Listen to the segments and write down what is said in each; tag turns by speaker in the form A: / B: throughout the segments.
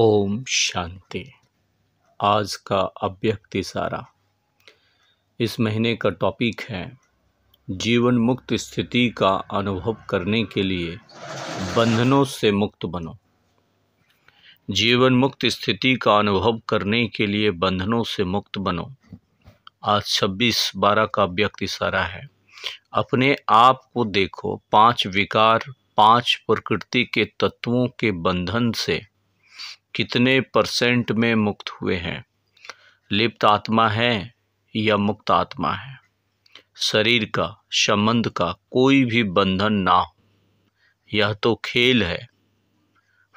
A: ओम शांति आज का अभ्यक्ति सारा इस महीने का टॉपिक है जीवन मुक्त स्थिति का अनुभव करने के लिए बंधनों से मुक्त बनो जीवन मुक्त स्थिति का अनुभव करने के लिए बंधनों से मुक्त बनो आज छब्बीस बारह का व्यक्ति सारा है अपने आप को देखो पांच विकार पांच प्रकृति के तत्वों के बंधन से कितने परसेंट में मुक्त हुए हैं लिप्त आत्मा है या मुक्त आत्मा है शरीर का संबंध का कोई भी बंधन ना हो यह तो खेल है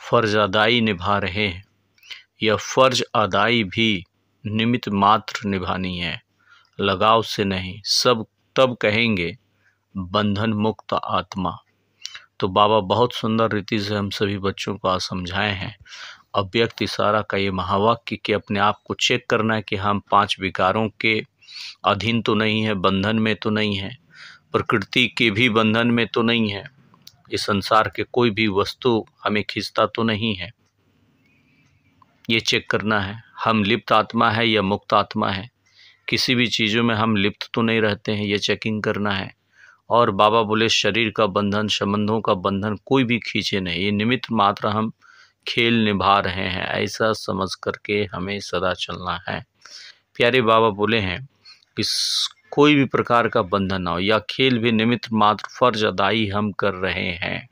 A: फ़र्ज अदाई निभा रहे हैं यह फ़र्ज अदाई भी निमित मात्र निभानी है लगाव से नहीं सब तब कहेंगे बंधन मुक्त आत्मा तो बाबा बहुत सुंदर रीति से हम सभी बच्चों को समझाए हैं अव्यक्त इशारा का ये महावाक्य कि अपने आप को चेक करना है कि हम पांच विकारों के अधीन तो नहीं है बंधन में तो नहीं है प्रकृति के भी बंधन में तो नहीं है इस संसार के कोई भी वस्तु हमें खींचता तो नहीं है ये चेक करना है हम लिप्त आत्मा है या मुक्त आत्मा है किसी भी चीज़ों में हम लिप्त तो नहीं रहते हैं ये चेकिंग करना है और बाबा बोले शरीर का बंधन संबंधों का बंधन कोई भी खींचे नहीं ये निमित्त मात्र हम खेल निभा रहे हैं ऐसा समझ करके हमें सदा चलना है प्यारे बाबा बोले हैं कि कोई भी प्रकार का बंधन ना हो या खेल भी निमित्त मात्र फर्ज अदाई हम कर रहे हैं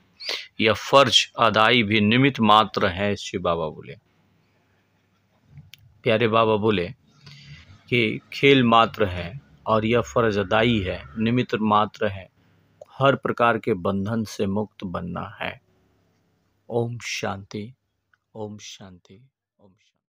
A: या फर्ज अदाई भी निमित्त मात्र है श्री बाबा बोले प्यारे बाबा बोले कि खेल मात्र है और यह फर्ज अदाई है निमित्त मात्र है हर प्रकार के बंधन से मुक्त बनना है ओम शांति ওম শান্তি ওম শান্তি